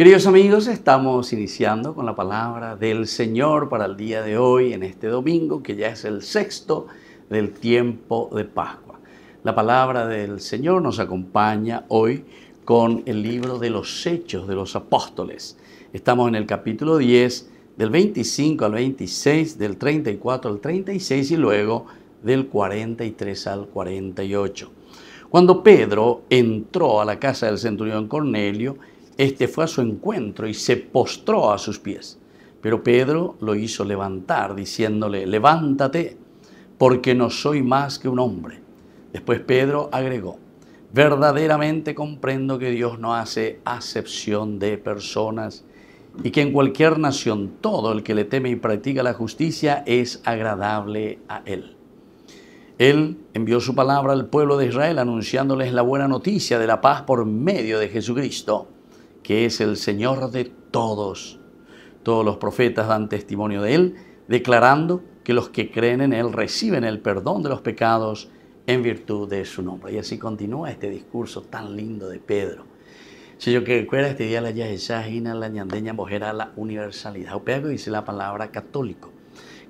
Queridos amigos, estamos iniciando con la palabra del Señor para el día de hoy, en este domingo, que ya es el sexto del tiempo de Pascua. La palabra del Señor nos acompaña hoy con el libro de los Hechos de los Apóstoles. Estamos en el capítulo 10, del 25 al 26, del 34 al 36 y luego del 43 al 48. Cuando Pedro entró a la casa del centurión Cornelio, este fue a su encuentro y se postró a sus pies. Pero Pedro lo hizo levantar, diciéndole, levántate, porque no soy más que un hombre. Después Pedro agregó, verdaderamente comprendo que Dios no hace acepción de personas y que en cualquier nación todo el que le teme y practica la justicia es agradable a Él. Él envió su palabra al pueblo de Israel anunciándoles la buena noticia de la paz por medio de Jesucristo que es el Señor de todos. Todos los profetas dan testimonio de Él, declarando que los que creen en Él reciben el perdón de los pecados en virtud de su nombre. Y así continúa este discurso tan lindo de Pedro. Si yo que recuerda este día la gina la ñandeña, mojera, la universalidad. Pedro dice la palabra católico.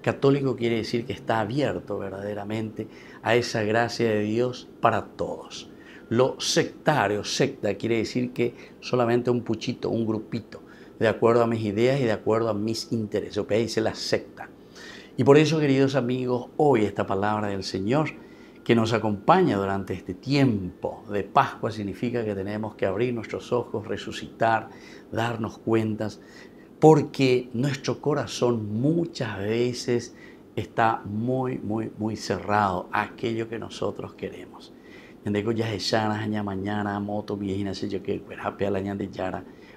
Católico quiere decir que está abierto verdaderamente a esa gracia de Dios para todos. Lo sectario, secta, quiere decir que solamente un puchito, un grupito, de acuerdo a mis ideas y de acuerdo a mis intereses. Lo que dice la secta. Y por eso, queridos amigos, hoy esta palabra del Señor que nos acompaña durante este tiempo de Pascua significa que tenemos que abrir nuestros ojos, resucitar, darnos cuentas, porque nuestro corazón muchas veces está muy, muy, muy cerrado a aquello que nosotros queremos mañana moto viejina se yo pues,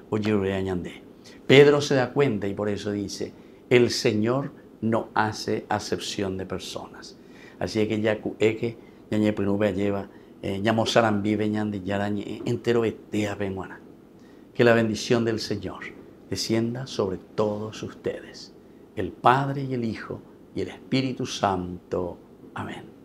oye Pedro se da cuenta y por eso dice el Señor no hace acepción de personas así que ya que ya ñe pinube pues, lleva eh, ya mozaran vive ñandeyara entero etea pemuana pues, que la bendición del Señor descienda sobre todos ustedes el Padre y el Hijo y el Espíritu Santo amén